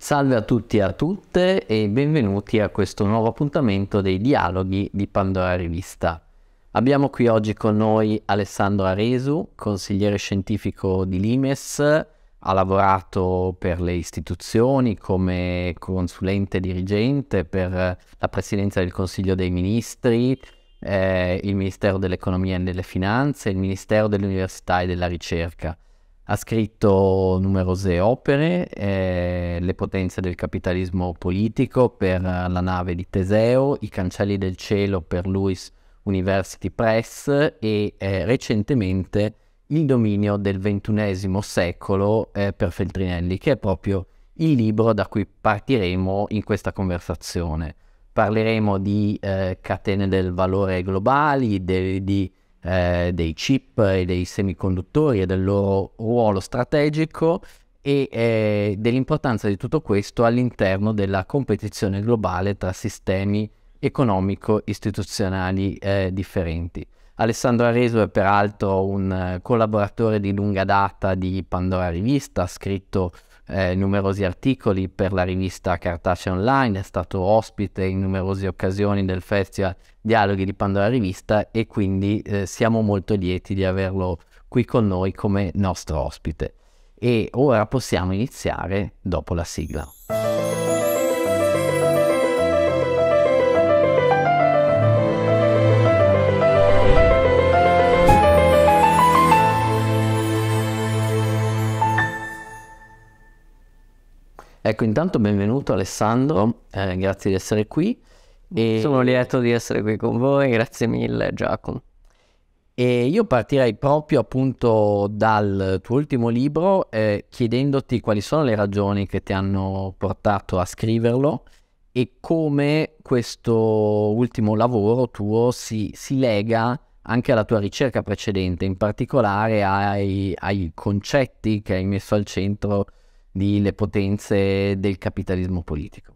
Salve a tutti e a tutte e benvenuti a questo nuovo appuntamento dei dialoghi di Pandora Rivista. Abbiamo qui oggi con noi Alessandro Aresu, consigliere scientifico di Limes, ha lavorato per le istituzioni come consulente dirigente per la presidenza del Consiglio dei Ministri, eh, il Ministero dell'Economia e delle Finanze, il Ministero dell'Università e della Ricerca ha scritto numerose opere, eh, Le potenze del capitalismo politico per la nave di Teseo, I cancelli del cielo per Lewis University Press e eh, recentemente Il dominio del ventunesimo secolo eh, per Feltrinelli, che è proprio il libro da cui partiremo in questa conversazione. Parleremo di eh, catene del valore globali, de, di eh, dei chip e dei semiconduttori e del loro ruolo strategico e eh, dell'importanza di tutto questo all'interno della competizione globale tra sistemi economico-istituzionali eh, differenti. Alessandro Areso è peraltro un eh, collaboratore di lunga data di Pandora Rivista, ha scritto eh, numerosi articoli per la rivista Cartacea Online, è stato ospite in numerose occasioni del Festival Dialoghi di Pandora Rivista e quindi eh, siamo molto lieti di averlo qui con noi come nostro ospite. E ora possiamo iniziare dopo la sigla. Ecco, intanto benvenuto Alessandro, eh, grazie di essere qui. E... Sono lieto di essere qui con voi, grazie mille Giacomo. E io partirei proprio appunto dal tuo ultimo libro eh, chiedendoti quali sono le ragioni che ti hanno portato a scriverlo e come questo ultimo lavoro tuo si, si lega anche alla tua ricerca precedente, in particolare ai, ai concetti che hai messo al centro le potenze del capitalismo politico.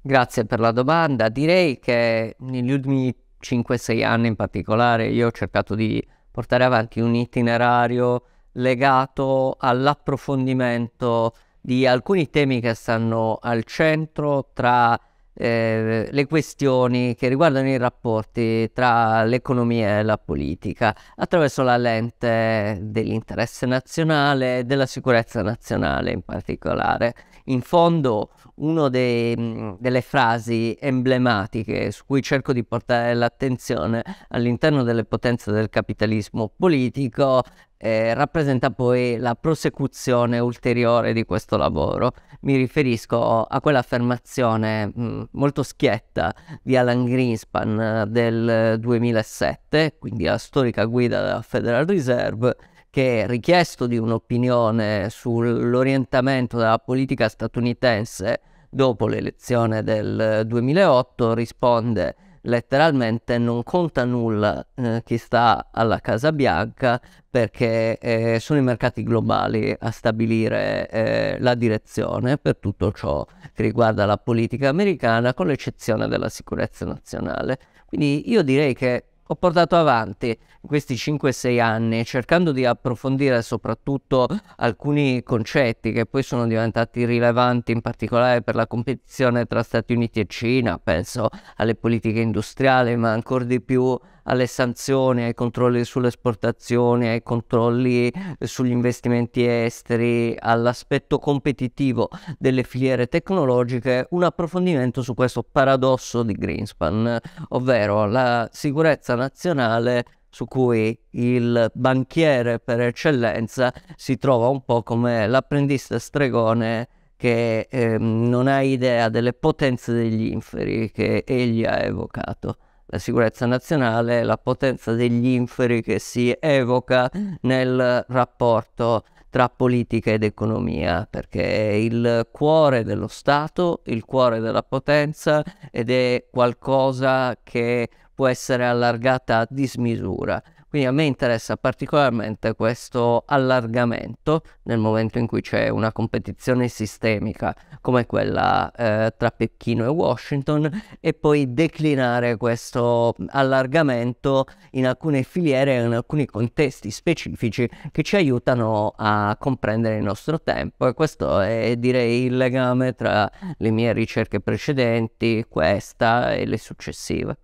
Grazie per la domanda. Direi che negli ultimi 5-6 anni in particolare io ho cercato di portare avanti un itinerario legato all'approfondimento di alcuni temi che stanno al centro tra eh, le questioni che riguardano i rapporti tra l'economia e la politica attraverso la lente dell'interesse nazionale e della sicurezza nazionale in particolare. In fondo una delle frasi emblematiche su cui cerco di portare l'attenzione all'interno delle potenze del capitalismo politico eh, rappresenta poi la prosecuzione ulteriore di questo lavoro. Mi riferisco a quell'affermazione mh, mm, molto schietta di Alan Greenspan eh, del 2007, quindi la storica guida della Federal Reserve, che richiesto di un'opinione sull'orientamento della politica statunitense dopo l'elezione del 2008 eh, risponde letteralmente non conta nulla eh, chi sta alla Casa Bianca perché eh, sono i mercati globali a stabilire eh, la direzione per tutto ciò che riguarda la politica americana con l'eccezione della sicurezza nazionale. Quindi io direi che ho portato avanti in questi 5-6 anni cercando di approfondire soprattutto alcuni concetti che poi sono diventati rilevanti in particolare per la competizione tra Stati Uniti e Cina, penso alle politiche industriali ma ancora di più alle sanzioni, ai controlli sulle esportazioni, ai controlli eh, sugli investimenti esteri, all'aspetto competitivo delle filiere tecnologiche, un approfondimento su questo paradosso di Greenspan, ovvero la sicurezza nazionale su cui il banchiere per eccellenza si trova un po' come l'apprendista stregone che ehm, non ha idea delle potenze degli inferi che egli ha evocato la sicurezza nazionale, la potenza degli inferi che si evoca nel rapporto tra politica ed economia, perché è il cuore dello Stato, il cuore della potenza ed è qualcosa che può essere allargata a dismisura. Quindi a me interessa particolarmente questo allargamento nel momento in cui c'è una competizione sistemica come quella eh, tra Pechino e Washington e poi declinare questo allargamento in alcune filiere, in alcuni contesti specifici che ci aiutano a comprendere il nostro tempo e questo è direi il legame tra le mie ricerche precedenti, questa e le successive.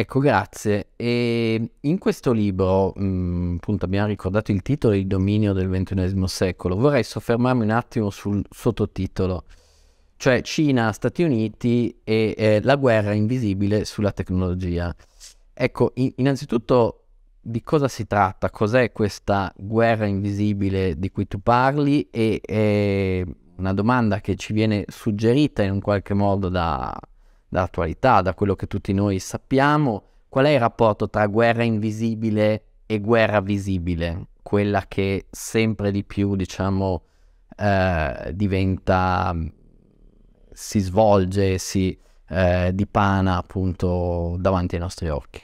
Ecco, grazie. E in questo libro, mh, mm, appunto abbiamo ricordato il titolo Il dominio del XXI secolo, vorrei soffermarmi un attimo sul sottotitolo, cioè Cina, Stati Uniti e eh, la guerra invisibile sulla tecnologia. Ecco, in- innanzitutto di cosa si tratta? Cos'è questa guerra invisibile di cui tu parli? E eh, una domanda che ci viene suggerita in un qualche modo da, d'attualità, da quello che tutti noi sappiamo, qual è il rapporto tra guerra invisibile e guerra visibile, quella che sempre di più, diciamo, eh, diventa, mm, si svolge, si eh, dipana appunto davanti ai nostri occhi.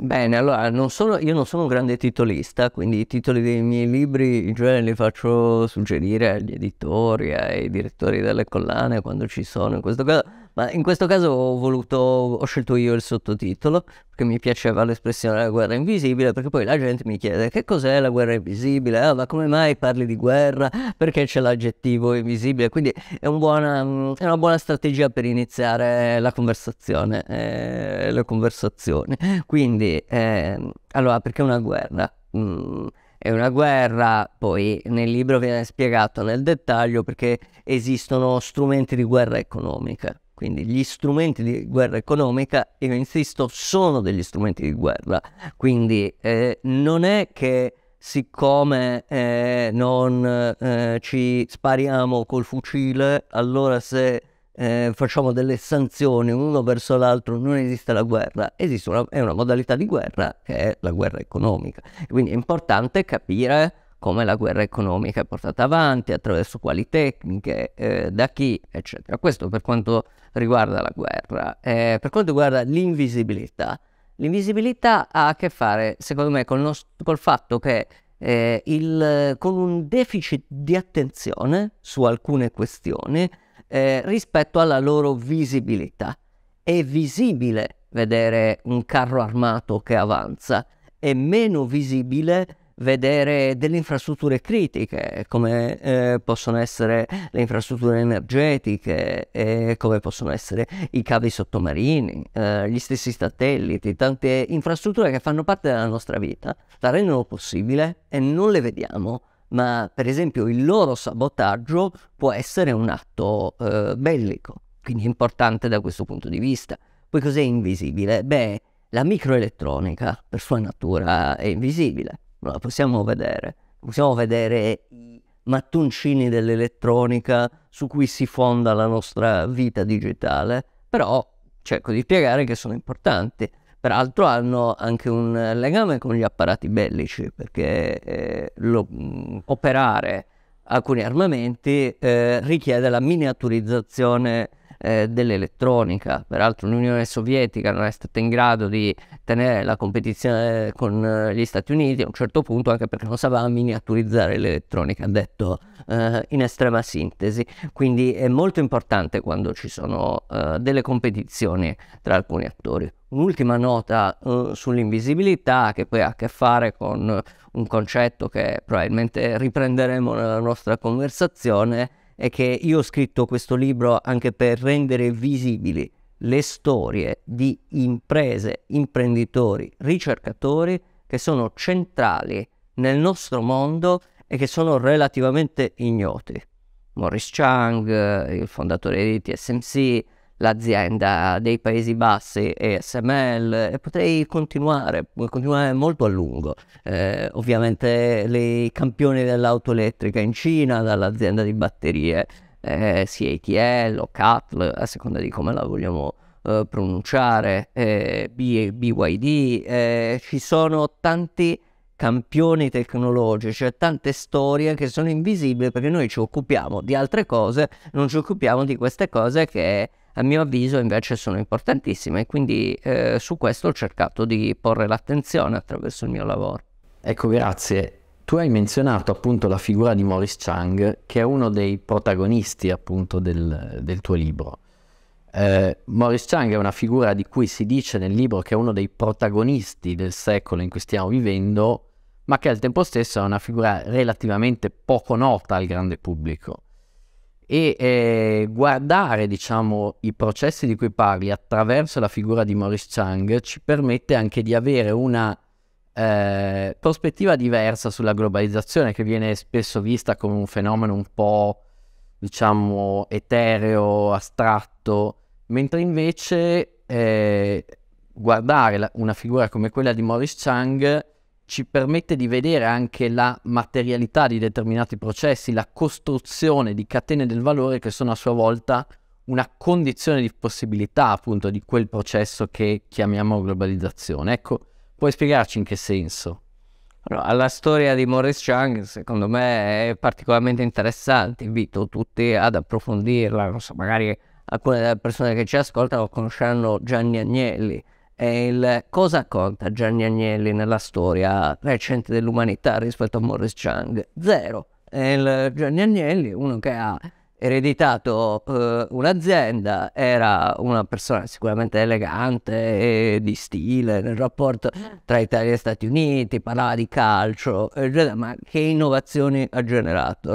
Bene, allora non sono, io non sono un grande titolista, quindi i titoli dei miei libri in genere li faccio suggerire agli editori, ai direttori delle collane quando ci sono. In questo caso ma in questo caso ho voluto, ho scelto io il sottotitolo, perché mi piaceva l'espressione la guerra invisibile, perché poi la gente mi chiede che cos'è la guerra invisibile, ah, ma come mai parli di guerra, perché c'è l'aggettivo invisibile, quindi è, un buona, è, una buona strategia per iniziare la conversazione, eh, le conversazioni. Quindi, eh, allora, perché una guerra? Mm è una guerra, poi nel libro viene spiegato nel dettaglio perché esistono strumenti di guerra economica. Quindi gli strumenti di guerra economica, io insisto, sono degli strumenti di guerra. Quindi eh, non è che siccome eh, non eh, ci spariamo col fucile, allora se eh, facciamo delle sanzioni uno verso l'altro non esiste la guerra, esiste una, una modalità di guerra che è la guerra economica. Quindi è importante capire come la guerra economica è portata avanti, attraverso quali tecniche, eh, da chi, eccetera. Questo per quanto riguarda la guerra. Eh, per quanto riguarda l'invisibilità, l'invisibilità ha a che fare, secondo me, col, nost- col fatto che eh, il, con un deficit di attenzione su alcune questioni eh, rispetto alla loro visibilità. È visibile vedere un carro armato che avanza, è meno visibile vedere delle infrastrutture critiche, come eh, possono essere le infrastrutture energetiche, eh, come possono essere i cavi sottomarini, eh, gli stessi satelliti, tante infrastrutture che fanno parte della nostra vita, la rendono possibile e non le vediamo. Ma per esempio il loro sabotaggio può essere un atto eh, bellico, quindi importante da questo punto di vista. Poi cos'è invisibile? Beh, la microelettronica per sua natura è invisibile non la possiamo vedere. Possiamo vedere i mattoncini dell'elettronica su cui si fonda la nostra vita digitale, però cerco di spiegare che sono importanti. Peraltro hanno anche un legame con gli apparati bellici, perché eh, lo, operare alcuni armamenti eh, richiede la miniaturizzazione eh, dell'elettronica. Peraltro l'Unione Sovietica non è stata in grado di tenere la competizione con eh, gli Stati Uniti a un certo punto anche perché non sapeva miniaturizzare l'elettronica, detto eh, in estrema sintesi. Quindi è molto importante quando ci sono eh, delle competizioni tra alcuni attori. Un'ultima nota uh, sull'invisibilità che poi ha a che fare con un concetto che probabilmente riprenderemo nella nostra conversazione è che io ho scritto questo libro anche per rendere visibili le storie di imprese, imprenditori, ricercatori che sono centrali nel nostro mondo e che sono relativamente ignoti. Morris Chang, il fondatore di TSMC, l'azienda dei Paesi Bassi ESML e potrei continuare, continuare molto a lungo. Eh, ovviamente i campioni dell'auto elettrica in Cina, dall'azienda di batterie eh, CATL o CATL, a seconda di come la vogliamo eh, pronunciare, eh, BYD, eh, ci sono tanti campioni tecnologici, cioè tante storie che sono invisibili perché noi ci occupiamo di altre cose, non ci occupiamo di queste cose che a mio avviso invece sono importantissime e quindi eh, su questo ho cercato di porre l'attenzione attraverso il mio lavoro. Ecco, grazie. Tu hai menzionato appunto la figura di Maurice Chang, che è uno dei protagonisti appunto del, del tuo libro. Eh, Morris Chang è una figura di cui si dice nel libro che è uno dei protagonisti del secolo in cui stiamo vivendo, ma che al tempo stesso è una figura relativamente poco nota al grande pubblico e eh, guardare diciamo, i processi di cui parli attraverso la figura di Maurice Chang ci permette anche di avere una eh, prospettiva diversa sulla globalizzazione che viene spesso vista come un fenomeno un po' diciamo etereo, astratto, mentre invece eh, guardare la, una figura come quella di Maurice Chang ci permette di vedere anche la materialità di determinati processi, la costruzione di catene del valore che sono a sua volta una condizione di possibilità appunto di quel processo che chiamiamo globalizzazione. Ecco, puoi spiegarci in che senso? Allora, la storia di Maurice Chang secondo me è particolarmente interessante, invito tutti ad approfondirla, non so, magari alcune delle persone che ci ascoltano conosceranno Gianni Agnelli, è il cosa conta Gianni Agnelli nella storia recente dell'umanità rispetto a Morris Chang? Zero. È il Gianni Agnelli, uno che ha ereditato uh, un'azienda, era una persona sicuramente elegante e di stile nel rapporto tra Italia e Stati Uniti, parlava di calcio, eccetera, ma che innovazioni ha generato?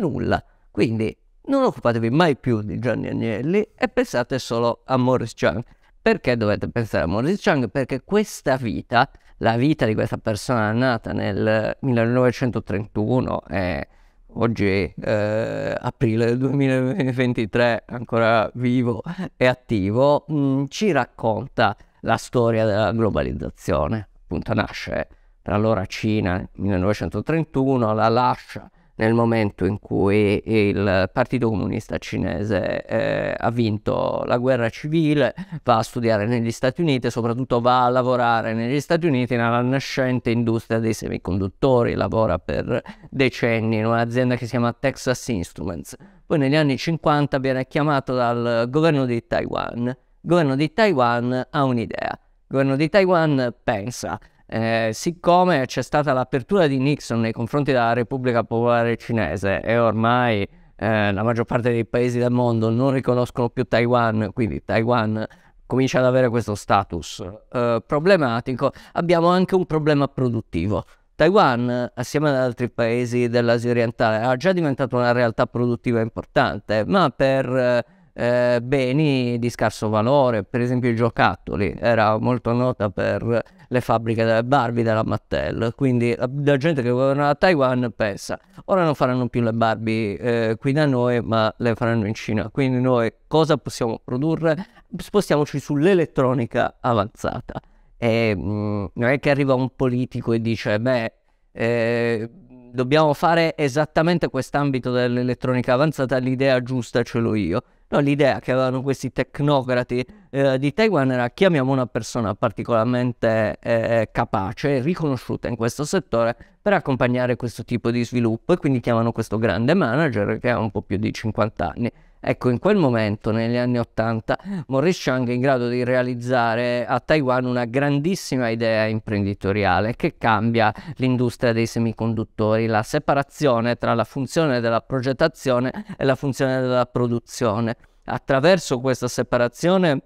Nulla. Quindi non occupatevi mai più di Gianni Agnelli e pensate solo a Morris Chang. Perché dovete pensare a Maurice Chang? Perché questa vita, la vita di questa persona nata nel 1931 e oggi eh, aprile del 2023 ancora vivo e attivo, mh, mm, ci racconta la storia della globalizzazione. Appunto nasce tra l'ora Cina 1931, la lascia nel momento in cui il Partito Comunista Cinese eh, ha vinto la guerra civile, va a studiare negli Stati Uniti e soprattutto va a lavorare negli Stati Uniti nella nascente industria dei semiconduttori, lavora per decenni in un'azienda che si chiama Texas Instruments. Poi negli anni 50 viene chiamato dal governo di Taiwan. Il governo di Taiwan ha un'idea. Il governo di Taiwan pensa, eh, siccome c'è stata l'apertura di Nixon nei confronti della Repubblica Popolare Cinese e ormai eh, la maggior parte dei paesi del mondo non riconoscono più Taiwan, quindi Taiwan comincia ad avere questo status eh, problematico, abbiamo anche un problema produttivo. Taiwan, assieme ad altri paesi dell'Asia orientale, ha già diventato una realtà produttiva importante, ma per eh, eh, beni di scarso valore, per esempio i giocattoli, era molto nota per le fabbriche delle Barbie della Mattel, quindi la, gente che governa a Taiwan pensa, ora non faranno più le Barbie eh, qui da noi, ma le faranno in Cina, quindi noi cosa possiamo produrre? Spostiamoci sull'elettronica avanzata. E, mh, mm, non è che arriva un politico e dice, beh, eh, dobbiamo fare esattamente quest'ambito dell'elettronica avanzata, l'idea giusta ce l'ho io. No, l'idea che avevano questi tecnocrati eh, di Taiwan era chiamiamo una persona particolarmente eh, eh capace, riconosciuta in questo settore, per accompagnare questo tipo di sviluppo e quindi chiamano questo grande manager che ha un po' più di 50 anni Ecco, in quel momento, negli anni Ottanta, Maurice Chang è in grado di realizzare a Taiwan una grandissima idea imprenditoriale che cambia l'industria dei semiconduttori, la separazione tra la funzione della progettazione e la funzione della produzione. Attraverso questa separazione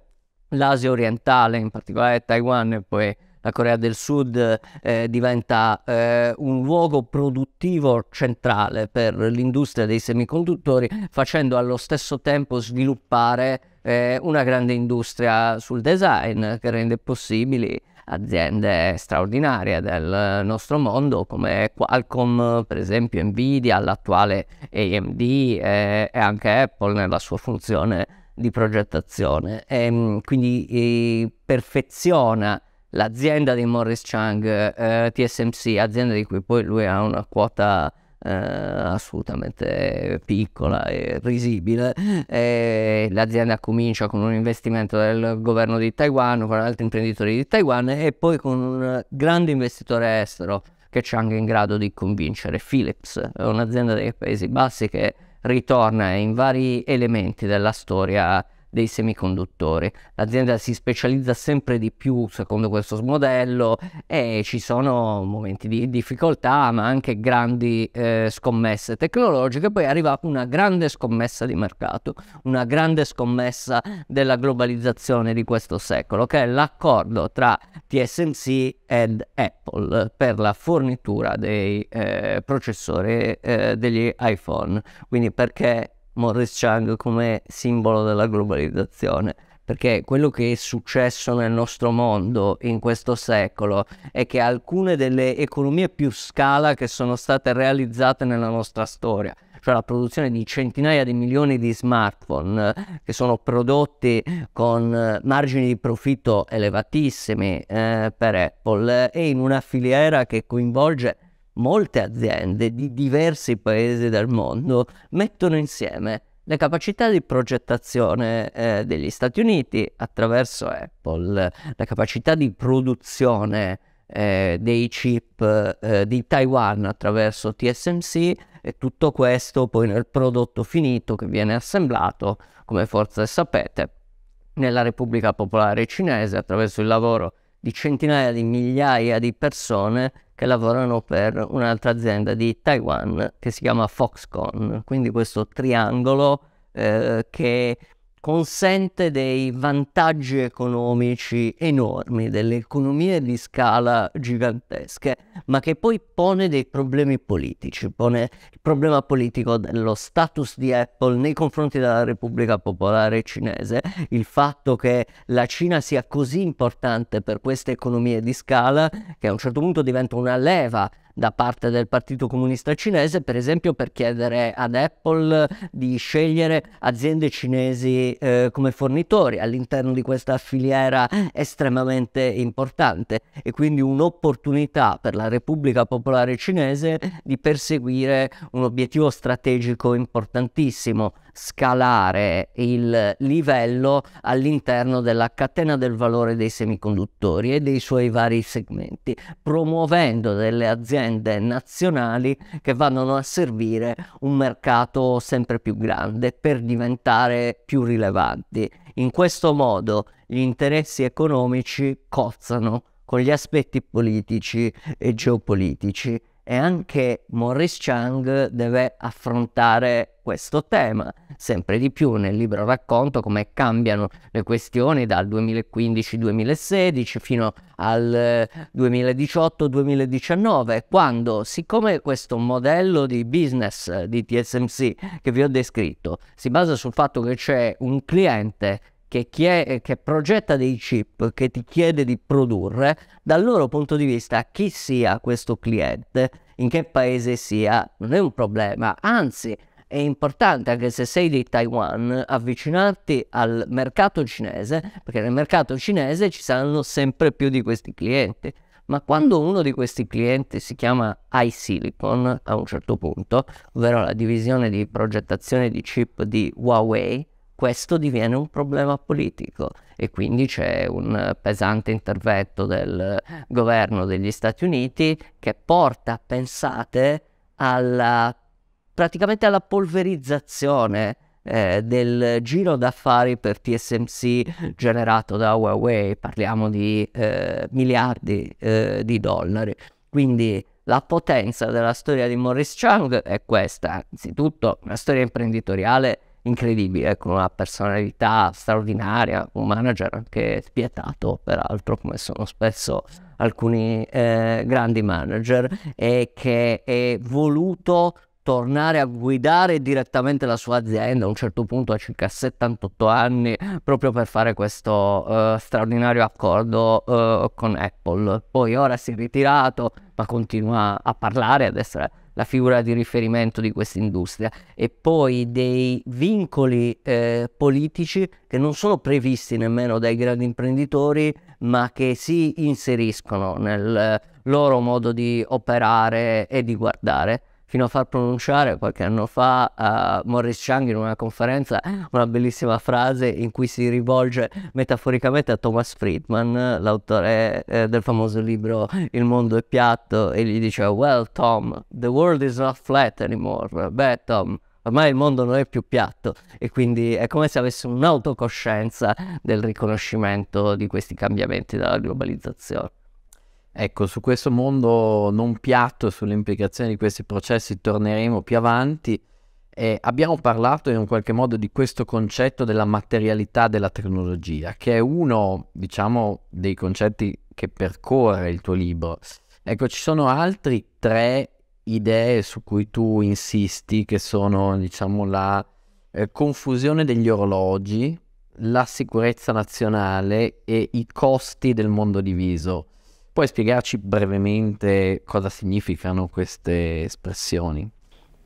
l'Asia orientale, in particolare Taiwan e poi la Corea del Sud eh, diventa eh, un luogo produttivo centrale per l'industria dei semiconduttori, facendo allo stesso tempo sviluppare eh, una grande industria sul design che rende possibili aziende straordinarie del nostro mondo come Qualcomm, per esempio Nvidia, l'attuale AMD e, eh, e anche Apple nella sua funzione di progettazione. E, ehm, quindi e, eh, perfeziona l'azienda di Morris Chang, eh, TSMC, azienda di cui poi lui ha una quota eh, assolutamente piccola e risibile, e l'azienda comincia con un investimento del governo di Taiwan, con altri imprenditori di Taiwan e poi con un grande investitore estero che c'è anche in grado di convincere. Philips un'azienda dei Paesi Bassi che ritorna in vari elementi della storia dei semiconduttori. L'azienda si specializza sempre di più secondo questo modello e ci sono momenti di difficoltà ma anche grandi eh, scommesse tecnologiche. Poi arriva una grande scommessa di mercato, una grande scommessa della globalizzazione di questo secolo che è l'accordo tra TSMC ed Apple per la fornitura dei eh, processori eh, degli iPhone. Quindi perché Morris Chang come simbolo della globalizzazione. Perché quello che è successo nel nostro mondo in questo secolo è che alcune delle economie più scala che sono state realizzate nella nostra storia, cioè la produzione di centinaia di milioni di smartphone che sono prodotti con eh, margini di profitto elevatissimi eh, per Apple eh, e in una filiera che coinvolge molte aziende di diversi paesi del mondo mettono insieme le capacità di progettazione eh, degli Stati Uniti attraverso Apple, la capacità di produzione eh, dei chip eh, di Taiwan attraverso TSMC e tutto questo poi nel prodotto finito che viene assemblato, come forse sapete, nella Repubblica Popolare Cinese attraverso il lavoro di centinaia di migliaia di persone che lavorano per un'altra azienda di Taiwan che si chiama Foxconn, quindi questo triangolo eh, che consente dei vantaggi economici enormi, delle economie di scala gigantesche, ma che poi pone dei problemi politici, pone il problema politico dello status di Apple nei confronti della Repubblica Popolare Cinese, il fatto che la Cina sia così importante per queste economie di scala che a un certo punto diventa una leva da parte del Partito Comunista Cinese, per esempio per chiedere ad Apple di scegliere aziende cinesi eh, come fornitori all'interno di questa filiera estremamente importante e quindi un'opportunità per la Repubblica Popolare Cinese di perseguire un obiettivo strategico importantissimo scalare il livello all'interno della catena del valore dei semiconduttori e dei suoi vari segmenti, promuovendo delle aziende nazionali che vanno a servire un mercato sempre più grande per diventare più rilevanti. In questo modo gli interessi economici cozzano con gli aspetti politici e geopolitici e anche Morris Chang deve affrontare questo tema sempre di più nel libro racconto come cambiano le questioni dal 2015-2016 fino al 2018-2019 eh, quando siccome questo modello di business eh, di TSMC che vi ho descritto si basa sul fatto che c'è un cliente che, chiede, eh, che progetta dei chip, che ti chiede di produrre, dal loro punto di vista chi sia questo cliente, in che paese sia, non è un problema, anzi è importante anche se sei di Taiwan avvicinarti al mercato cinese, perché nel mercato cinese ci saranno sempre più di questi clienti. Ma quando uno di questi clienti si chiama iSilicon a un certo punto, ovvero la divisione di progettazione di chip di Huawei, questo diviene un problema politico e quindi c'è un pesante intervento del governo degli Stati Uniti che porta, pensate, alla, praticamente alla polverizzazione eh, del giro d'affari per TSMC generato da Huawei, parliamo di eh, miliardi eh, di dollari. Quindi la potenza della storia di Morris Chang è questa, anzitutto una storia imprenditoriale incredibile, con una personalità straordinaria, un manager anche spietato, peraltro, come sono spesso alcuni eh, grandi manager, e che è voluto tornare a guidare direttamente la sua azienda a un certo punto a circa 78 anni proprio per fare questo uh, straordinario accordo uh, con Apple. Poi ora si è ritirato ma continua a parlare, ad essere la figura di riferimento di questa industria e poi dei vincoli eh, politici che non sono previsti nemmeno dai grandi imprenditori ma che si inseriscono nel eh, loro modo di operare e di guardare fino a far pronunciare qualche anno fa a uh, eh, Morris Chang in una conferenza una bellissima frase in cui si rivolge metaforicamente a Thomas Friedman, l'autore eh, del famoso libro Il mondo è piatto, e gli dice Well Tom, the world is not flat anymore. Beh Tom, ormai il mondo non è più piatto e quindi è come se avesse un'autocoscienza del riconoscimento di questi cambiamenti dalla globalizzazione. Ecco, su questo mondo non piatto, sulle implicazioni di questi processi torneremo più avanti. Eh, abbiamo parlato in un qualche modo di questo concetto della materialità della tecnologia, che è uno, diciamo, dei concetti che percorre il tuo libro. Ecco, ci sono altri tre idee su cui tu insisti, che sono, diciamo, la eh, confusione degli orologi, la sicurezza nazionale e i costi del mondo diviso. Puoi spiegarci brevemente cosa significano queste espressioni?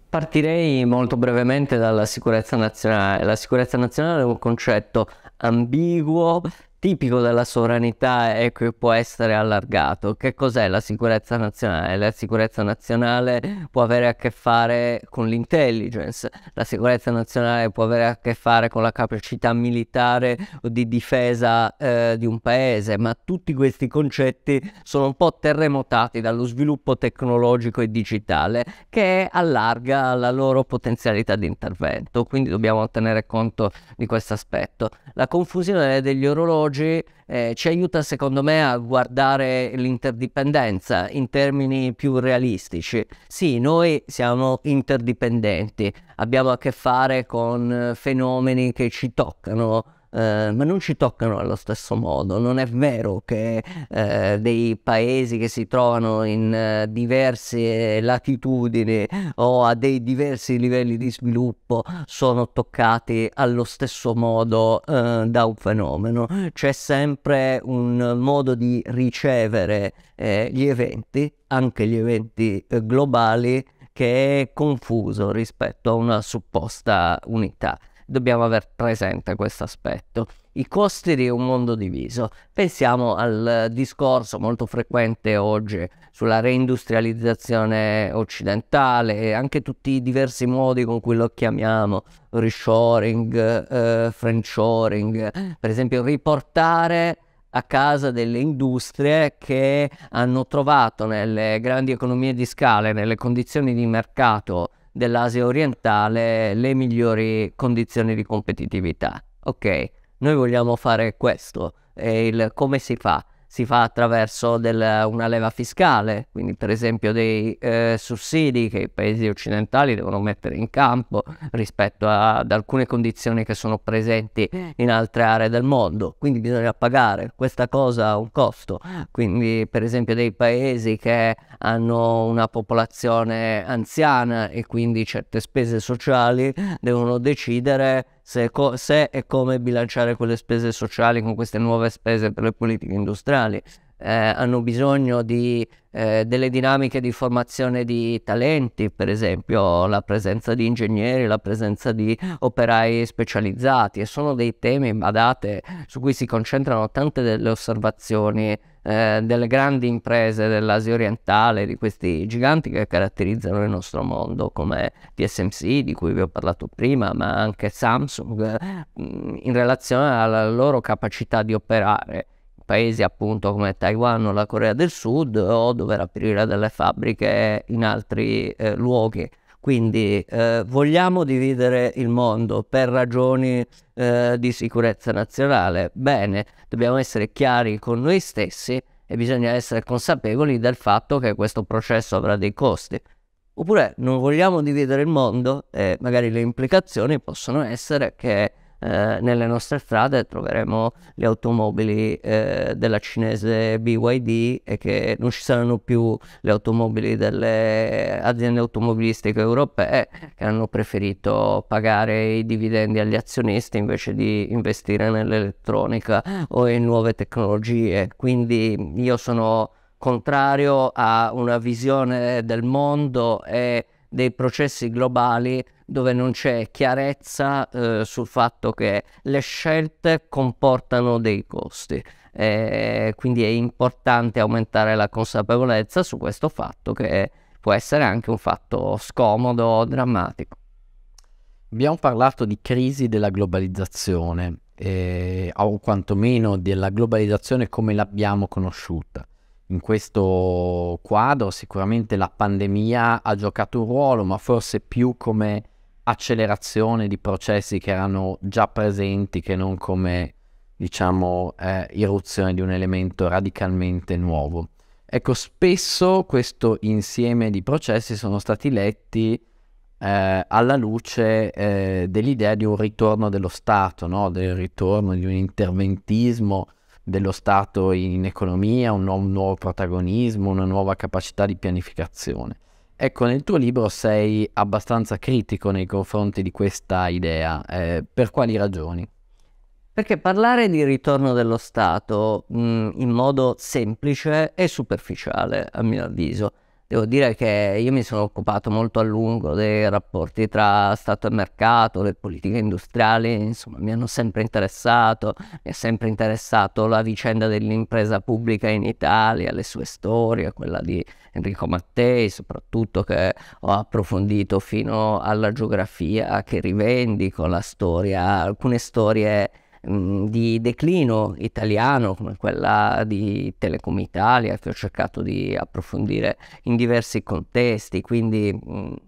Partirei molto brevemente dalla sicurezza nazionale. La sicurezza nazionale è un concetto ambiguo tipico della sovranità e che può essere allargato. Che cos'è la sicurezza nazionale? La sicurezza nazionale può avere a che fare con l'intelligence, la sicurezza nazionale può avere a che fare con la capacità militare o di difesa eh, di un paese, ma tutti questi concetti sono un po' terremotati dallo sviluppo tecnologico e digitale che allarga la loro potenzialità di intervento, quindi dobbiamo tenere conto di questo aspetto. La confusione degli orologi oggi eh, ci aiuta secondo me a guardare l'interdipendenza in termini più realistici. Sì, noi siamo interdipendenti, abbiamo a che fare con eh, fenomeni che ci toccano eh, ma non ci toccano allo stesso modo. Non è vero che eh, dei paesi che si trovano in eh, diverse latitudini o a dei diversi livelli di sviluppo sono toccati allo stesso modo eh, da un fenomeno. C'è sempre un modo di ricevere eh, gli eventi, anche gli eventi globali, che è confuso rispetto a una supposta unità dobbiamo aver presente questo aspetto. I costi di un mondo diviso. Pensiamo al eh, discorso molto frequente oggi sulla reindustrializzazione occidentale e anche tutti i diversi modi con cui lo chiamiamo, reshoring, eh, friendshoring, per esempio riportare a casa delle industrie che hanno trovato nelle grandi economie di scala nelle condizioni di mercato dell'Asia orientale le migliori condizioni di competitività. Ok, noi vogliamo fare questo, e il come si fa? si fa attraverso del, una leva fiscale, quindi per esempio dei eh, sussidi che i paesi occidentali devono mettere in campo rispetto a, ad alcune condizioni che sono presenti in altre aree del mondo, quindi bisogna pagare, questa cosa ha un costo, quindi per esempio dei paesi che hanno una popolazione anziana e quindi certe spese sociali devono decidere se, se e come bilanciare quelle spese sociali con queste nuove spese per le politiche industriali professionali, eh, hanno bisogno di, eh, delle dinamiche di formazione di talenti, per esempio la presenza di ingegneri, la presenza di operai specializzati e sono dei temi, badate, su cui si concentrano tante delle osservazioni eh, delle grandi imprese dell'Asia orientale, di questi giganti che caratterizzano il nostro mondo, come TSMC, di cui vi ho parlato prima, ma anche Samsung, mm, in relazione alla loro capacità di operare paesi appunto come Taiwan o la Corea del Sud o dover aprire delle fabbriche in altri eh, luoghi. Quindi eh, vogliamo dividere il mondo per ragioni eh, di sicurezza nazionale? Bene, dobbiamo essere chiari con noi stessi e bisogna essere consapevoli del fatto che questo processo avrà dei costi. Oppure non vogliamo dividere il mondo e magari le implicazioni possono essere che eh, nelle nostre strade troveremo le automobili eh, della cinese BYD e che non ci saranno più le automobili delle aziende automobilistiche europee che hanno preferito pagare i dividendi agli azionisti invece di investire nell'elettronica o in nuove tecnologie. Quindi io sono contrario a una visione del mondo e dei processi globali dove non c'è chiarezza eh, sul fatto che le scelte comportano dei costi. Eh, quindi è importante aumentare la consapevolezza su questo fatto che può essere anche un fatto scomodo, drammatico. Abbiamo parlato di crisi della globalizzazione, eh, o quantomeno della globalizzazione come l'abbiamo conosciuta in questo quadro sicuramente la pandemia ha giocato un ruolo, ma forse più come accelerazione di processi che erano già presenti che non come diciamo eh, irruzione di un elemento radicalmente nuovo. Ecco, spesso questo insieme di processi sono stati letti eh, alla luce eh, dell'idea di un ritorno dello Stato, no? del ritorno di un interventismo dello Stato in economia, un nuovo, un nuovo, protagonismo, una nuova capacità di pianificazione. Ecco, nel tuo libro sei abbastanza critico nei confronti di questa idea, eh, per quali ragioni? Perché parlare di ritorno dello Stato mh, mm, in modo semplice e superficiale, a mio avviso. Devo dire che io mi sono occupato molto a lungo dei rapporti tra Stato e mercato, le politiche industriali, insomma mi hanno sempre interessato, mi è sempre interessato la vicenda dell'impresa pubblica in Italia, le sue storie, quella di Enrico Mattei soprattutto che ho approfondito fino alla geografia che rivendico, la storia, alcune storie di declino italiano come quella di Telecom Italia che ho cercato di approfondire in diversi contesti, quindi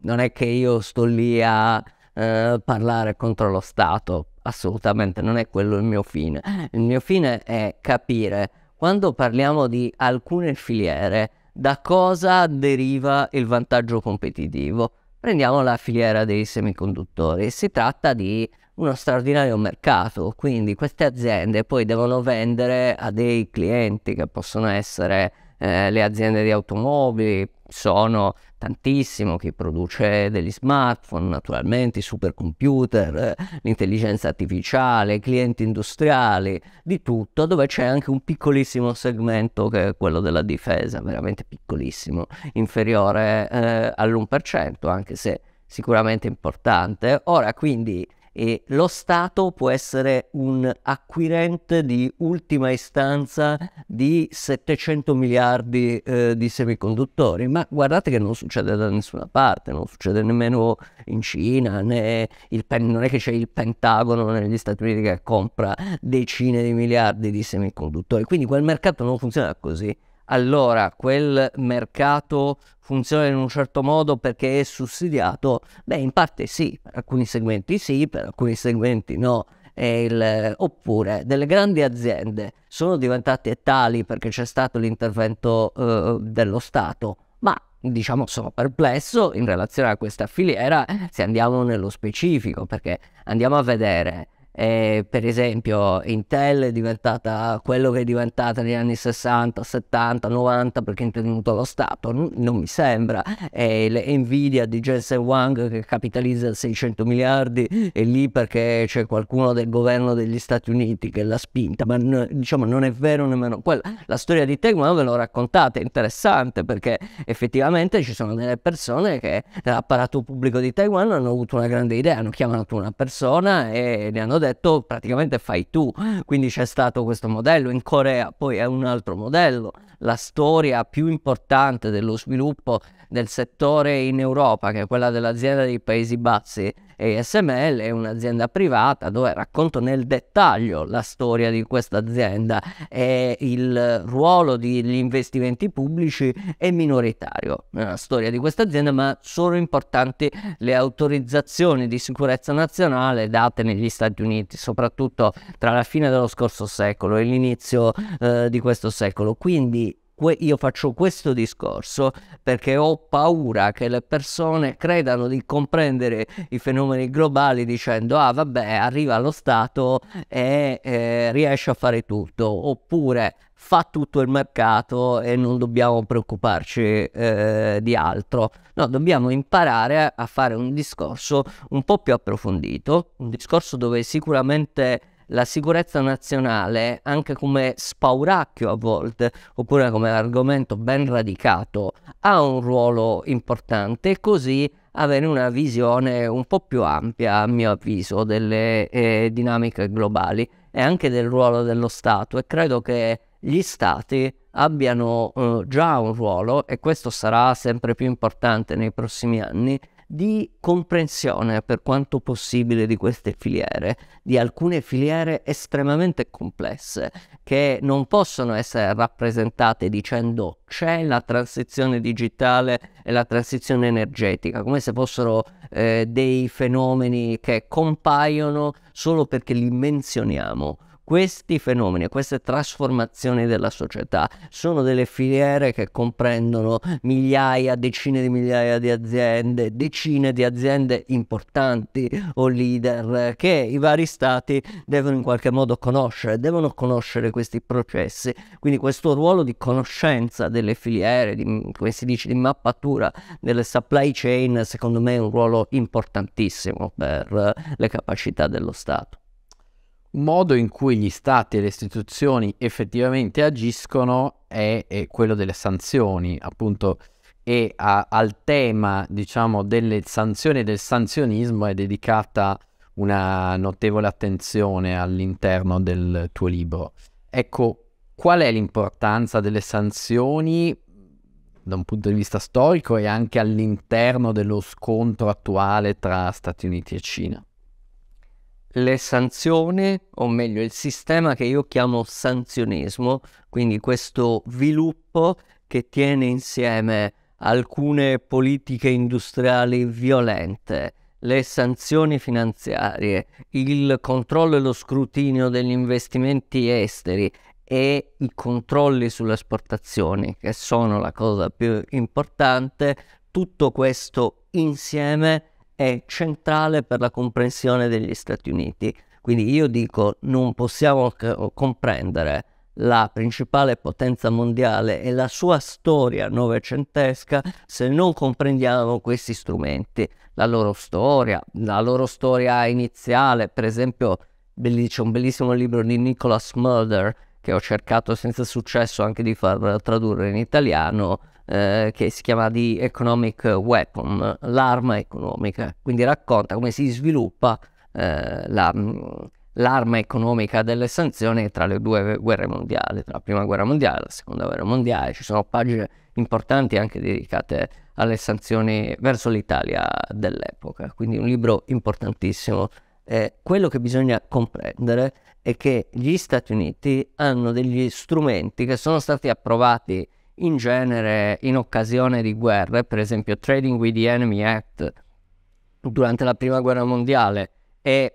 non è che io sto lì a eh, parlare contro lo Stato, assolutamente non è quello il mio fine. Eh. Il mio fine è capire quando parliamo di alcune filiere da cosa deriva il vantaggio competitivo. Prendiamo la filiera dei semiconduttori, si tratta di uno straordinario mercato, quindi queste aziende poi devono vendere a dei clienti che possono essere eh, le aziende di automobili, sono tantissimo chi produce degli smartphone, naturalmente i supercomputer, eh, l'intelligenza artificiale, clienti industriali, di tutto, dove c'è anche un piccolissimo segmento che è quello della difesa, veramente piccolissimo, inferiore eh, all'1%, anche se sicuramente importante. Ora quindi e lo Stato può essere un acquirente di ultima istanza di 700 miliardi eh, di semiconduttori, ma guardate che non succede da nessuna parte, non succede nemmeno in Cina, né pen- non è che c'è il Pentagono negli Stati Uniti che compra decine di miliardi di semiconduttori, quindi quel mercato non funziona così allora quel mercato funziona in un certo modo perché è sussidiato? Beh, in parte sì, per alcuni segmenti sì, per alcuni segmenti no. Il, oppure delle grandi aziende sono diventate tali perché c'è stato l'intervento eh, dello Stato, ma diciamo sono perplesso in relazione a questa filiera se andiamo nello specifico perché andiamo a vedere eh, per esempio Intel è diventata quello che è diventata negli anni 60, 70, 90 perché è intervenuto lo Stato, N non mi sembra, eh, Nvidia di Jensen Wang che capitalizza 600 miliardi è lì perché c'è qualcuno del governo degli Stati Uniti che l'ha spinta, ma diciamo non è vero nemmeno quello. La storia di Tecno ve l'ho raccontata, è interessante perché effettivamente ci sono delle persone che nell'apparato pubblico di Taiwan hanno avuto una grande idea, hanno chiamato una persona e ne hanno detto praticamente fai tu, quindi c'è stato questo modello, in Corea poi è un altro modello, la storia più importante dello sviluppo del settore in Europa, che è quella dell'azienda dei Paesi Bassi, ASML è un'azienda privata dove racconto nel dettaglio la storia di questa azienda e il ruolo degli investimenti pubblici è minoritario nella storia di questa azienda, ma sono importanti le autorizzazioni di sicurezza nazionale date negli Stati Uniti, soprattutto tra la fine dello scorso secolo e l'inizio eh, di questo secolo. Quindi que- io faccio questo discorso perché ho paura che le persone credano di comprendere i fenomeni globali dicendo ah vabbè arriva lo Stato e eh, riesce a fare tutto oppure fa tutto il mercato e non dobbiamo preoccuparci eh, di altro. No, dobbiamo imparare a fare un discorso un po' più approfondito, un discorso dove sicuramente la sicurezza nazionale anche come spauracchio a volte, oppure come argomento ben radicato, ha un ruolo importante e così avere una visione un po' più ampia, a mio avviso, delle eh, dinamiche globali e anche del ruolo dello Stato e credo che gli Stati abbiano eh, già un ruolo e questo sarà sempre più importante nei prossimi anni di comprensione per quanto possibile di queste filiere, di alcune filiere estremamente complesse che non possono essere rappresentate dicendo c'è la transizione digitale e la transizione energetica, come se fossero eh, dei fenomeni che compaiono solo perché li menzioniamo questi fenomeni, queste trasformazioni della società sono delle filiere che comprendono migliaia, decine di migliaia di aziende, decine di aziende importanti o leader che i vari stati devono in qualche modo conoscere, devono conoscere questi processi. Quindi questo ruolo di conoscenza delle filiere, di, come si dice, di mappatura delle supply chain, secondo me è un ruolo importantissimo per le capacità dello Stato modo in cui gli stati e le istituzioni effettivamente agiscono è, è quello delle sanzioni, appunto, e a, al tema, diciamo, delle sanzioni e del sanzionismo è dedicata una notevole attenzione all'interno del tuo libro. Ecco, qual è l'importanza delle sanzioni da un punto di vista storico e anche all'interno dello scontro attuale tra Stati Uniti e Cina? le sanzioni, o meglio il sistema che io chiamo sanzionismo, quindi questo sviluppo che tiene insieme alcune politiche industriali violente, le sanzioni finanziarie, il controllo e lo scrutinio degli investimenti esteri e i controlli sulle esportazioni, che sono la cosa più importante, tutto questo insieme è centrale per la comprensione degli Stati Uniti. Quindi io dico non possiamo comprendere la principale potenza mondiale e la sua storia novecentesca se non comprendiamo questi strumenti, la loro storia, la loro storia iniziale, per esempio c'è un bellissimo libro di Nicholas Mulder che ho cercato senza successo anche di far tradurre in italiano, eh, che si chiama The Economic Weapon, l'arma economica, quindi racconta come si sviluppa eh, la, mm, l'arma economica delle sanzioni tra le due guerre mondiali, tra la prima guerra mondiale e la seconda guerra mondiale. Ci sono pagine importanti anche dedicate alle sanzioni verso l'Italia dell'epoca, quindi un libro importantissimo. Eh, quello che bisogna comprendere è che gli Stati Uniti hanno degli strumenti che sono stati approvati in genere in occasione di guerre, per esempio Trading with the Enemy Act durante la Prima Guerra Mondiale e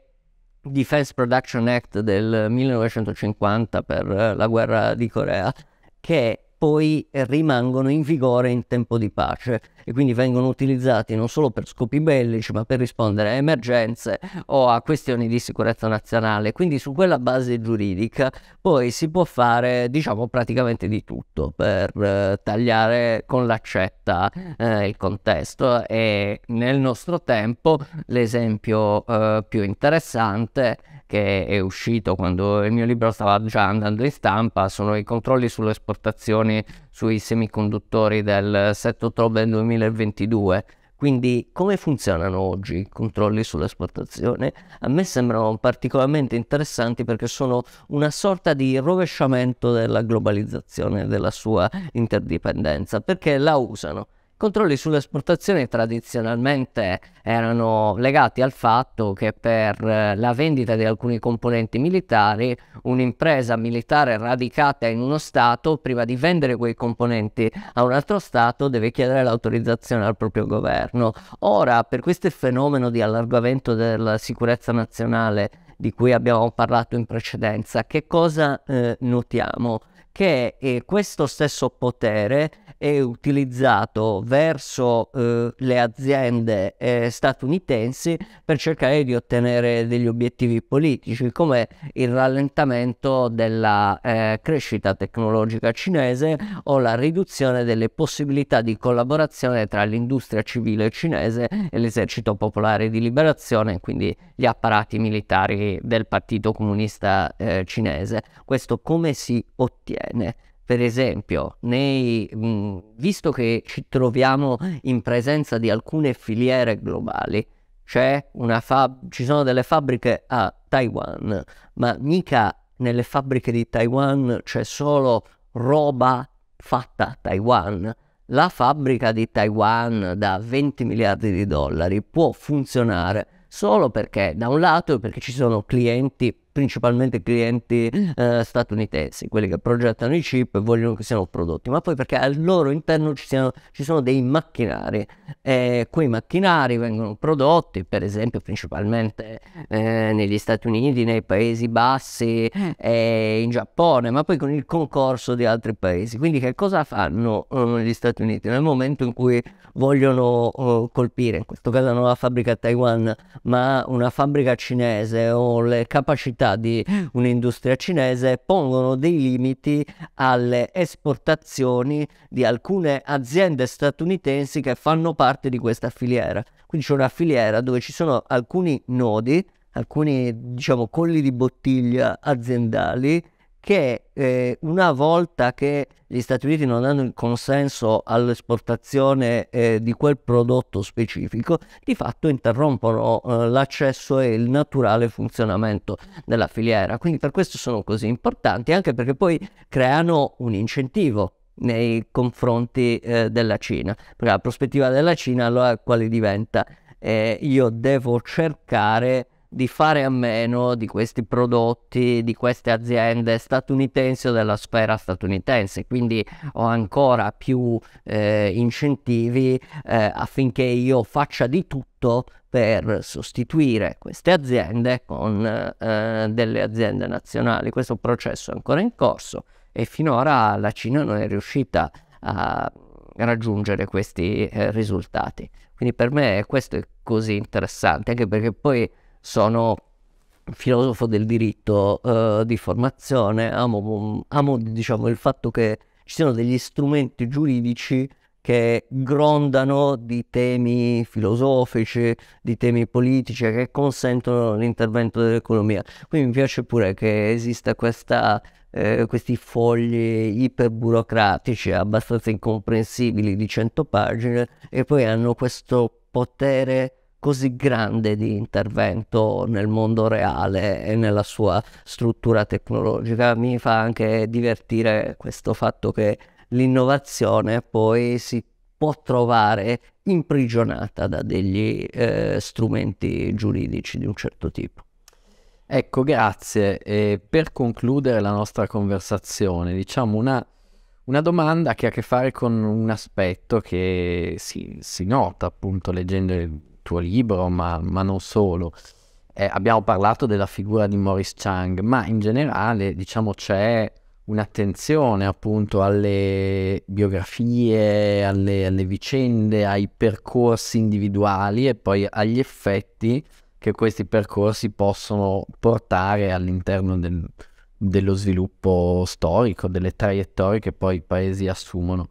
Defense Production Act del 1950 per eh, la guerra di Corea, che poi rimangono in vigore in tempo di pace e quindi vengono utilizzati non solo per scopi bellici ma per rispondere a emergenze o a questioni di sicurezza nazionale. Quindi su quella base giuridica poi si può fare diciamo praticamente di tutto per eh, tagliare con l'accetta eh, il contesto e nel nostro tempo l'esempio eh, più interessante che è uscito quando il mio libro stava già andando in stampa sono i controlli sulle esportazioni sui semiconduttori del 7 ottobre 2000 2022. Quindi come funzionano oggi i controlli sull'esportazione? A me sembrano particolarmente interessanti perché sono una sorta di rovesciamento della globalizzazione, della sua interdipendenza, perché la usano Controlli sull'esportazione tradizionalmente erano legati al fatto che per eh, la vendita di alcuni componenti militari un'impresa militare radicata in uno Stato, prima di vendere quei componenti a un altro Stato, deve chiedere l'autorizzazione al proprio governo. Ora, per questo fenomeno di allargamento della sicurezza nazionale di cui abbiamo parlato in precedenza, che cosa eh, notiamo? Che eh, questo stesso potere è utilizzato verso eh, le aziende eh, statunitensi per cercare di ottenere degli obiettivi politici come il rallentamento della eh, crescita tecnologica cinese o la riduzione delle possibilità di collaborazione tra l'industria civile cinese e l'esercito popolare di liberazione, quindi gli apparati militari del Partito Comunista eh, Cinese. Questo come si ottiene? Per esempio, nei, mh, mm, visto che ci troviamo in presenza di alcune filiere globali, fab- ci sono delle fabbriche a Taiwan, ma mica nelle fabbriche di Taiwan c'è solo roba fatta a Taiwan. La fabbrica di Taiwan da 20 miliardi di dollari può funzionare solo perché, da un lato, perché ci sono clienti principalmente clienti eh, statunitensi, quelli che progettano i chip e vogliono che siano prodotti, ma poi perché al loro interno ci, siano, ci sono dei macchinari e quei macchinari vengono prodotti per esempio principalmente eh, negli Stati Uniti, nei Paesi Bassi e in Giappone, ma poi con il concorso di altri paesi. Quindi che cosa fanno eh, gli Stati Uniti nel momento in cui vogliono eh, colpire, in questo caso non la fabbrica a Taiwan, ma una fabbrica cinese o le capacità competitività di un'industria cinese pongono dei limiti alle esportazioni di alcune aziende statunitensi che fanno parte di questa filiera. Quindi c'è una filiera dove ci sono alcuni nodi, alcuni diciamo colli di bottiglia aziendali che eh, una volta che gli Stati Uniti non danno il consenso all'esportazione eh, di quel prodotto specifico, di fatto interrompono eh, l'accesso e il naturale funzionamento della filiera. Quindi per questo sono così importanti, anche perché poi creano un incentivo nei confronti eh, della Cina, perché la prospettiva della Cina allora quale diventa? io devo cercare di fare a meno di questi prodotti, di queste aziende statunitensi o della sfera statunitense. Quindi ho ancora più eh, incentivi eh, affinché io faccia di tutto per sostituire queste aziende con eh, delle aziende nazionali. Questo processo è ancora in corso e finora la Cina non è riuscita a raggiungere questi eh, risultati. Quindi per me questo è così interessante, anche perché poi sono filosofo del diritto uh, di formazione, amo, amo diciamo, il fatto che ci siano degli strumenti giuridici che grondano di temi filosofici, di temi politici che consentono l'intervento dell'economia. Quindi mi piace pure che esista questa, eh, questi fogli iperburocratici, abbastanza incomprensibili di 100 pagine, e poi hanno questo potere così grande di intervento nel mondo reale e nella sua struttura tecnologica. Mi fa anche divertire questo fatto che l'innovazione poi si può trovare imprigionata da degli eh, strumenti giuridici di un certo tipo. Ecco, grazie. E per concludere la nostra conversazione, diciamo una, una, domanda che ha a che fare con un aspetto che si, si nota appunto leggendo il tuo libro, ma, ma non solo. Eh, abbiamo parlato della figura di Maurice Chang, ma in generale diciamo c'è un'attenzione appunto alle biografie, alle, alle, vicende, ai percorsi individuali e poi agli effetti che questi percorsi possono portare all'interno del, dello sviluppo storico, delle traiettorie che poi i paesi assumono.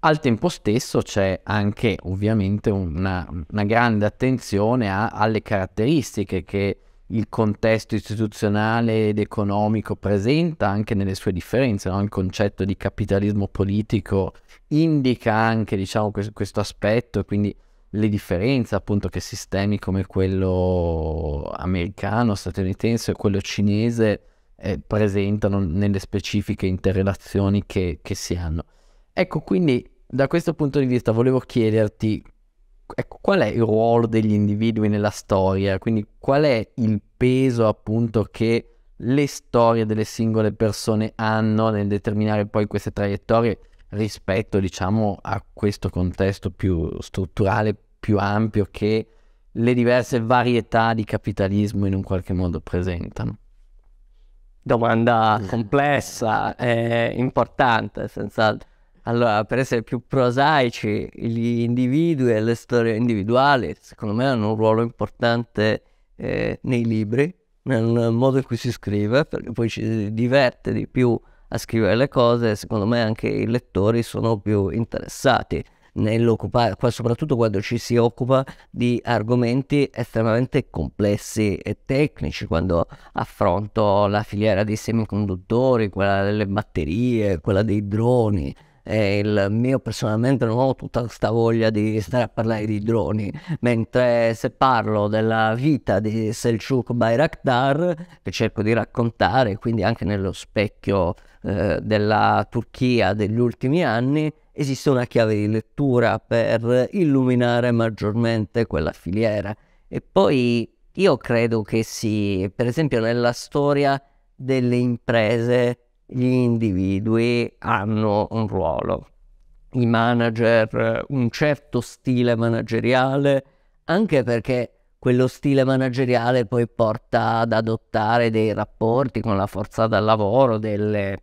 Al tempo stesso c'è anche ovviamente una, una grande attenzione a, alle caratteristiche che il contesto istituzionale ed economico presenta anche nelle sue differenze, no? il concetto di capitalismo politico indica anche diciamo, questo, questo aspetto quindi le differenze appunto che sistemi come quello americano, statunitense e quello cinese eh, presentano nelle specifiche interrelazioni che, che si hanno. Ecco, quindi da questo punto di vista volevo chiederti ecco, qual è il ruolo degli individui nella storia, quindi qual è il peso appunto che le storie delle singole persone hanno nel determinare poi queste traiettorie rispetto diciamo a questo contesto più strutturale, più ampio che le diverse varietà di capitalismo in un qualche modo presentano. Domanda mm. complessa, e eh, importante senz'altro. Allora, per essere più prosaici, gli individui e le storie individuali, secondo me, hanno un ruolo importante eh, nei libri, nel modo in cui si scrive, perché poi ci diverte di più a scrivere le cose, secondo me anche i lettori sono più interessati nell'occupare, soprattutto quando ci si occupa di argomenti estremamente complessi e tecnici, quando affronto la filiera dei semiconduttori, quella delle batterie, quella dei droni, eh, il mio personalmente non ho tutta questa voglia di stare a parlare di droni, mentre se parlo della vita di Selchuk Bayraktar, che cerco di raccontare, quindi anche nello specchio eh, della Turchia degli ultimi anni, esiste una chiave di lettura per illuminare maggiormente quella filiera. E poi io credo che sì, per esempio nella storia delle imprese gli individui hanno un ruolo. I manager, un certo stile manageriale, anche perché quello stile manageriale poi porta ad adottare dei rapporti con la forza del lavoro, delle,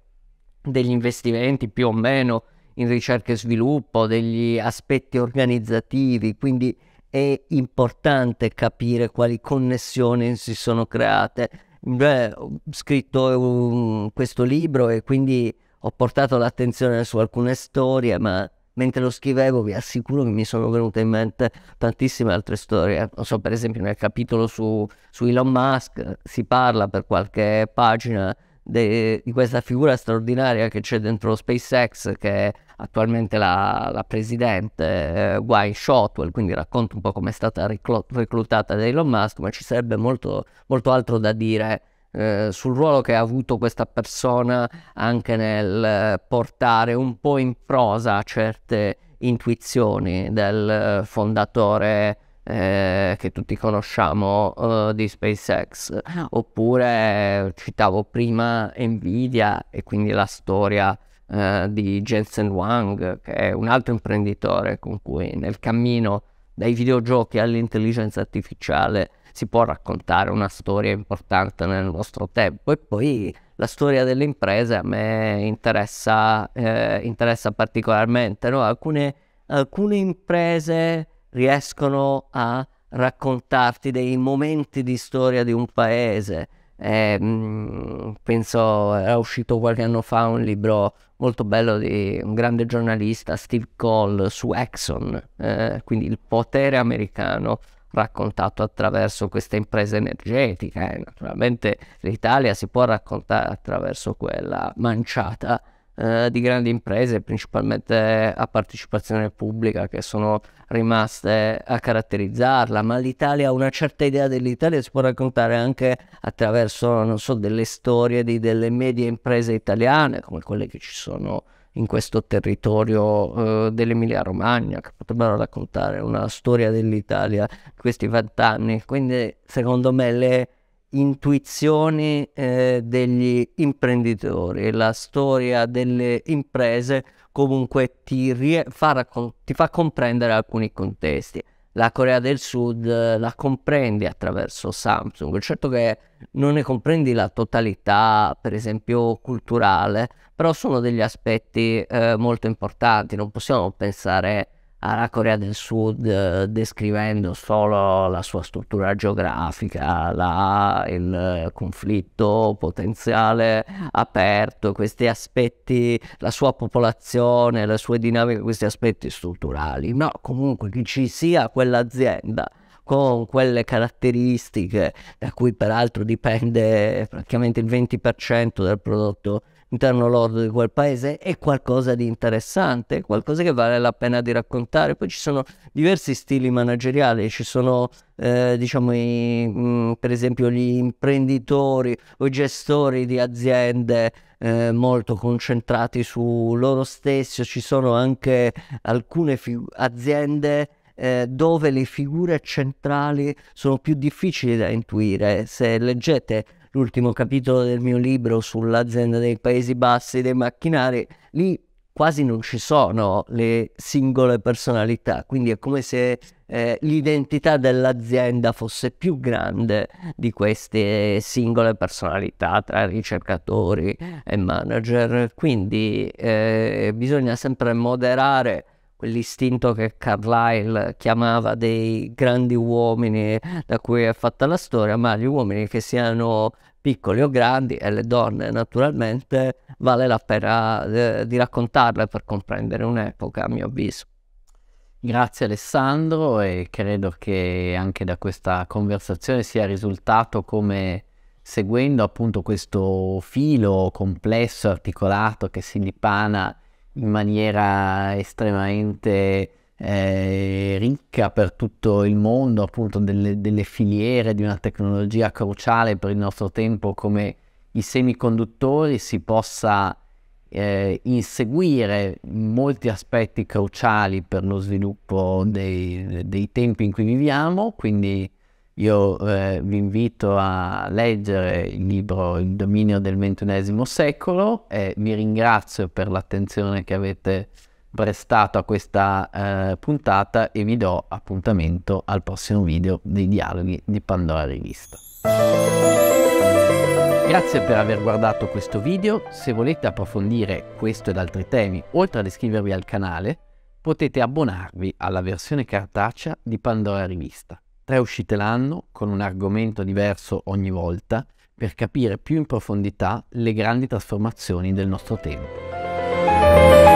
degli investimenti più o meno in ricerca e sviluppo, degli aspetti organizzativi, quindi è importante capire quali connessioni si sono create Beh, ho scritto um, questo libro e quindi ho portato l'attenzione su alcune storie, ma mentre lo scrivevo vi assicuro che mi sono venute in mente tantissime altre storie. Non so, per esempio nel capitolo su, su Elon Musk si parla per qualche pagina de, di questa figura straordinaria che c'è dentro lo SpaceX che attualmente la, la presidente eh, Wayne Shotwell, quindi racconto un po' come è stata riclo- reclutata da Elon Musk, ma ci sarebbe molto, molto altro da dire eh, sul ruolo che ha avuto questa persona anche nel eh, portare un po' in prosa certe intuizioni del eh, fondatore eh, che tutti conosciamo uh, di SpaceX ah. oppure citavo prima Nvidia e quindi la storia eh, di Jensen Wang, che è un altro imprenditore con cui nel cammino dai videogiochi all'intelligenza artificiale si può raccontare una storia importante nel nostro tempo. E poi la storia delle imprese a me interessa, eh, interessa particolarmente. No? Alcune, alcune imprese riescono a raccontarti dei momenti di storia di un paese, eh, mm, penso era uscito qualche anno fa un libro molto bello di un grande giornalista, Steve Cole, su Exxon, eh, quindi il potere americano raccontato attraverso questa impresa energetica. Eh. Naturalmente l'Italia si può raccontare attraverso quella manciata eh, di grandi imprese, principalmente a partecipazione pubblica, che sono rimaste a caratterizzarla, ma l'Italia una certa idea dell'Italia, si può raccontare anche attraverso, non so, delle storie di delle medie imprese italiane, come quelle che ci sono in questo territorio eh, dell'Emilia Romagna che potrebbero raccontare una storia dell'Italia di questi vent'anni. Quindi secondo me le, intuizioni eh, degli imprenditori, e la storia delle imprese comunque ti, fa ti, fa comprendere alcuni contesti. La Corea del Sud eh, la comprendi attraverso Samsung, certo che non ne comprendi la totalità, per esempio culturale, però sono degli aspetti eh, molto importanti, non possiamo pensare alla Corea del Sud eh, descrivendo solo la sua struttura geografica, la, il eh, conflitto potenziale aperto, questi aspetti, la sua popolazione, le sue dinamiche, questi aspetti strutturali. No, comunque che ci sia quell'azienda con quelle caratteristiche da cui peraltro dipende praticamente il 20% del prodotto interno lordo di quel paese è qualcosa di interessante, qualcosa che vale la pena di raccontare. Poi ci sono diversi stili manageriali, ci sono eh, diciamo i, mh, mm, per esempio gli imprenditori o i gestori di aziende eh, molto concentrati su loro stessi, ci sono anche alcune aziende eh, dove le figure centrali sono più difficili da intuire. Se leggete l'ultimo capitolo del mio libro sull'azienda dei Paesi Bassi dei macchinari, lì quasi non ci sono le singole personalità, quindi è come se eh, l'identità dell'azienda fosse più grande di queste singole personalità tra ricercatori e manager, quindi eh, bisogna sempre moderare quell'istinto che Carlyle chiamava dei grandi uomini da cui è fatta la storia, ma gli uomini che siano piccoli o grandi e le donne naturalmente vale la pena eh, di raccontarle per comprendere un'epoca a mio avviso. Grazie Alessandro e credo che anche da questa conversazione sia risultato come seguendo appunto questo filo complesso, articolato che si dipana in maniera estremamente eh, ricca per tutto il mondo, appunto delle, delle, filiere di una tecnologia cruciale per il nostro tempo come i semiconduttori, si possa eh, inseguire molti aspetti cruciali per lo sviluppo dei, dei tempi in cui viviamo, quindi io eh, vi invito a leggere il libro Il dominio del XXI secolo e vi ringrazio per l'attenzione che avete prestato a questa eh, puntata e vi do appuntamento al prossimo video dei dialoghi di Pandora Rivista. Grazie per aver guardato questo video, se volete approfondire questo ed altri temi, oltre ad iscrivervi al canale, potete abbonarvi alla versione cartacea di Pandora Rivista. Tre uscite l'anno, con un argomento diverso ogni volta, per capire più in profondità le grandi trasformazioni del nostro tempo.